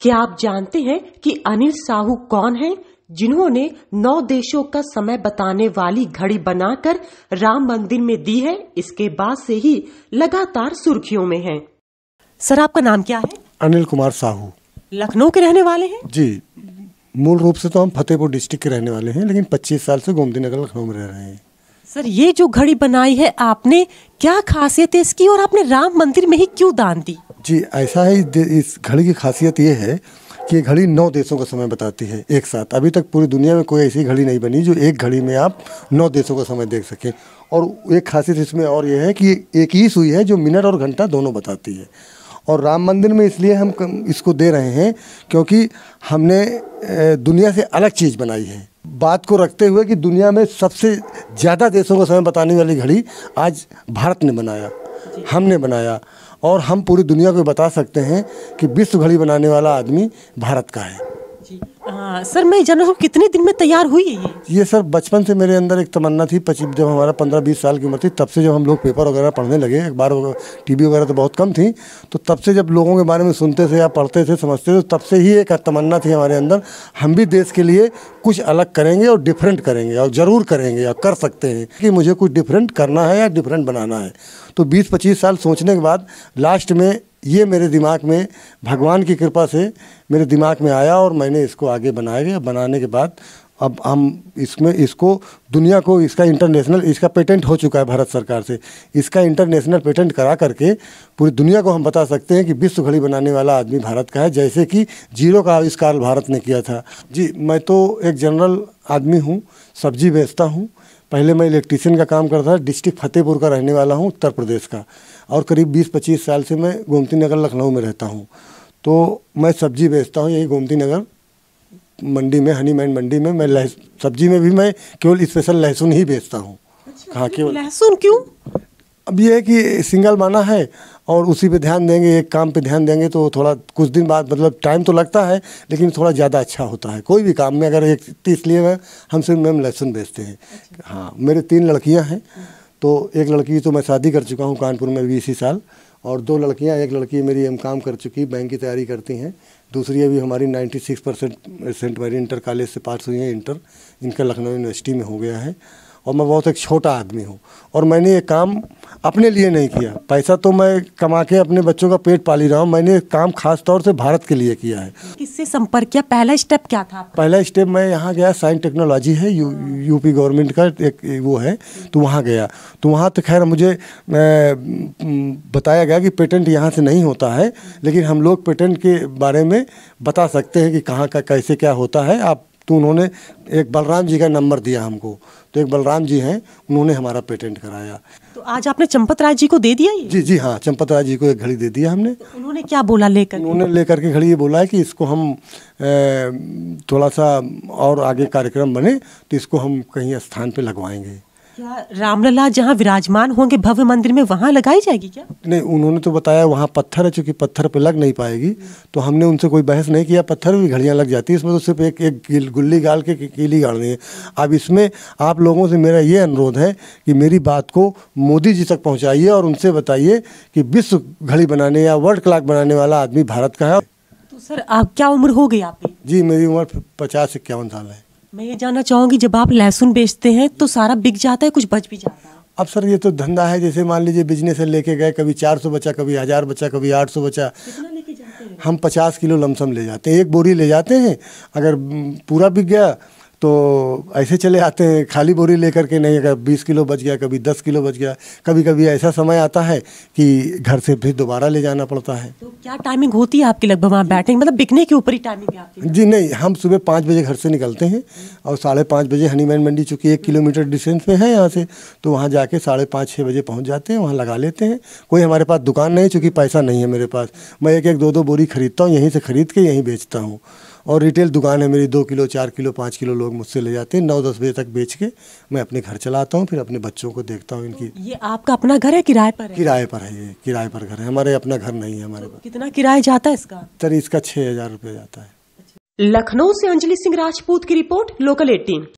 क्या आप जानते हैं कि अनिल साहू कौन हैं जिन्होंने नौ देशों का समय बताने वाली घड़ी बनाकर राम मंदिर में दी है इसके बाद से ही लगातार सुर्खियों में हैं। सर आपका नाम क्या है अनिल कुमार साहू लखनऊ के रहने वाले हैं जी मूल रूप से तो हम फतेहपुर डिस्ट्रिक्ट के रहने वाले हैं लेकिन 25 साल से गोमती नगर लखनऊ में रह रहे हैं सर ये जो घड़ी बनाई है आपने क्या खासियत है इसकी और आपने राम मंदिर में ही क्यों दान दी जी ऐसा है इस घड़ी की खासियत ये है कि ये घड़ी नौ देशों का समय बताती है एक साथ अभी तक पूरी दुनिया में कोई ऐसी घड़ी नहीं बनी जो एक घड़ी में आप नौ देशों का समय देख सकें और एक खासियत इसमें और यह है कि एक ही सुई है जो मिनट और घंटा दोनों बताती है और राम मंदिर में इसलिए हम इसको दे रहे हैं क्योंकि हमने दुनिया से अलग चीज़ बनाई है बात को रखते हुए कि दुनिया में सबसे ज़्यादा देशों का समय बताने वाली घड़ी आज भारत ने बनाया हमने बनाया और हम पूरी दुनिया को बता सकते हैं कि विश्व घड़ी बनाने वाला आदमी भारत का है हाँ सर मैं जानना हूँ कितने दिन में तैयार हुई है ये सर बचपन से मेरे अंदर एक तमन्ना थी पच्चीस जब हमारा पंद्रह बीस साल की उम्र थी तब से जब हम लोग पेपर वगैरह पढ़ने लगे अखबार टी वगैरह तो बहुत कम थी तो तब से जब लोगों के बारे में सुनते थे या पढ़ते थे समझते थे तो तब से ही एक तमन्ना थी हमारे अंदर हम भी देश के लिए कुछ अलग करेंगे और डिफरेंट करेंगे और ज़रूर करेंगे या कर सकते हैं कि मुझे कुछ डिफरेंट करना है या डिफरेंट बनाना है तो 20-25 साल सोचने के बाद लास्ट में ये मेरे दिमाग में भगवान की कृपा से मेरे दिमाग में आया और मैंने इसको आगे बनाया गया बनाने के बाद अब हम इसमें इसको दुनिया को इसका इंटरनेशनल इसका पेटेंट हो चुका है भारत सरकार से इसका इंटरनेशनल पेटेंट करा करके पूरी दुनिया को हम बता सकते हैं कि विश्व घड़ी बनाने वाला आदमी भारत का है जैसे कि जीरो का आविष्कार भारत ने किया था जी मैं तो एक जनरल आदमी हूँ सब्जी बेचता हूँ पहले मैं इलेक्ट्रीशियन का काम करता था डिस्ट्रिक्ट फतेहपुर का रहने वाला हूँ उत्तर प्रदेश का और करीब 20-25 साल से मैं गोमती नगर लखनऊ में रहता हूँ तो मैं सब्जी बेचता हूँ यही गोमती नगर मंडी में हनी मैन मंडी में मैं सब्जी में भी मैं केवल स्पेशल लहसुन ही बेचता हूँ अच्छा, कहाँ केवल लहसुन क्यों अब ये है कि सिंगल माना है और उसी पे ध्यान देंगे एक काम पे ध्यान देंगे तो थोड़ा कुछ दिन बाद मतलब टाइम तो लगता है लेकिन थोड़ा ज़्यादा अच्छा होता है कोई भी काम में अगर एक इसलिए मैं हम सिर्फ मैम लहसुन बेचते हैं अच्छा। हाँ मेरे तीन लड़कियाँ हैं तो एक लड़की तो मैं शादी कर चुका हूँ कानपुर में भी इसी साल और दो लड़कियाँ एक लड़की मेरी एम काम कर चुकी बैंक की तैयारी करती हैं दूसरी अभी हमारी नाइन्टी परसेंट सेंट मेरी इंटर कॉलेज से पास हुई है इंटर इनका लखनऊ यूनिवर्सिटी में हो गया है और मैं बहुत एक छोटा आदमी हूँ और मैंने ये काम अपने लिए नहीं किया पैसा तो मैं कमा के अपने बच्चों का पेट पाली रहा हूँ मैंने काम खास तौर से भारत के लिए किया है किससे संपर्क किया पहला स्टेप क्या था पहला स्टेप मैं यहाँ गया साइंस टेक्नोलॉजी है यू यूपी गवर्नमेंट का एक वो है तो वहाँ गया तो वहाँ तो खैर मुझे बताया गया कि पेटेंट यहाँ से नहीं होता है लेकिन हम लोग पेटेंट के बारे में बता सकते हैं कि कहाँ का कैसे क्या होता है आप तो उन्होंने एक बलराम जी का नंबर दिया हमको तो एक बलराम जी हैं उन्होंने हमारा पेटेंट कराया तो आज आपने चंपत राय जी को दे दिया जी जी हाँ चंपत राय जी को एक घड़ी दे दिया हमने तो उन्होंने क्या बोला लेकर उन्होंने लेकर के घड़ी ये बोला है कि इसको हम थोड़ा सा और आगे कार्यक्रम बने तो इसको हम कहीं स्थान पर लगवाएंगे क्या रामलला जहाँ विराजमान होंगे भव्य मंदिर में वहाँ लगाई जाएगी क्या नहीं उन्होंने तो बताया वहाँ पत्थर है चूँकि पत्थर पर लग नहीं पाएगी तो हमने उनसे कोई बहस नहीं किया पत्थर भी घड़ियाँ लग जाती है इसमें तो सिर्फ एक एक गुल्ली गाल के कीली गाड़नी है अब इसमें आप लोगों से मेरा ये अनुरोध है कि मेरी बात को मोदी जी तक पहुँचाइए और उनसे बताइए कि विश्व घड़ी बनाने या वर्ल्ड क्लाक बनाने वाला आदमी भारत का है तो सर आप क्या उम्र हो गई आपकी जी मेरी उम्र पचास इक्यावन साल है मैं ये जानना चाहूँगी जब आप लहसुन बेचते हैं तो सारा बिक जाता है कुछ बच भी जाता है अब सर ये तो धंधा है जैसे मान लीजिए बिजनेस है लेके गए कभी चार सौ बचा कभी हज़ार बचा कभी आठ सौ बचा हम पचास किलो लमसम ले जाते हैं एक बोरी ले जाते हैं अगर पूरा बिक गया तो ऐसे चले आते हैं खाली बोरी लेकर के नहीं अगर बीस किलो बच गया कभी दस किलो बच गया कभी कभी ऐसा समय आता है कि घर से फिर दोबारा ले जाना पड़ता है तो क्या टाइमिंग होती है आपकी लगभग वहाँ बैठेंगे मतलब बिकने के ऊपर ही टाइमिंग है आपकी जी नहीं हम सुबह पाँच बजे घर से निकलते हैं और साढ़े पाँच बजे हनीमैन मंडी चूँकि एक किलोमीटर डिस्टेंस में है यहाँ से तो वहाँ जाके साढ़े पाँच छः बजे पहुँच जाते हैं वहाँ लगा लेते हैं कोई हमारे पास दुकान नहीं चूँकि पैसा नहीं है मेरे पास मैं एक एक दो दो बोरी खरीदता हूँ यहीं से खरीद के यहीं बेचता हूँ और रिटेल दुकान है मेरी दो किलो चार किलो पाँच किलो लोग मुझसे ले जाते हैं नौ दस बजे तक बेच के मैं अपने घर चलाता हूँ फिर अपने बच्चों को देखता हूँ इनकी ये आपका अपना घर है किराए पर किराए पर है ये किराए पर घर है हमारे अपना घर नहीं है हमारे तो पास कितना किराया जाता है इसका सर इसका छः हज़ार जाता है लखनऊ से अंजलि सिंह राजपूत की रिपोर्ट लोकल एटीन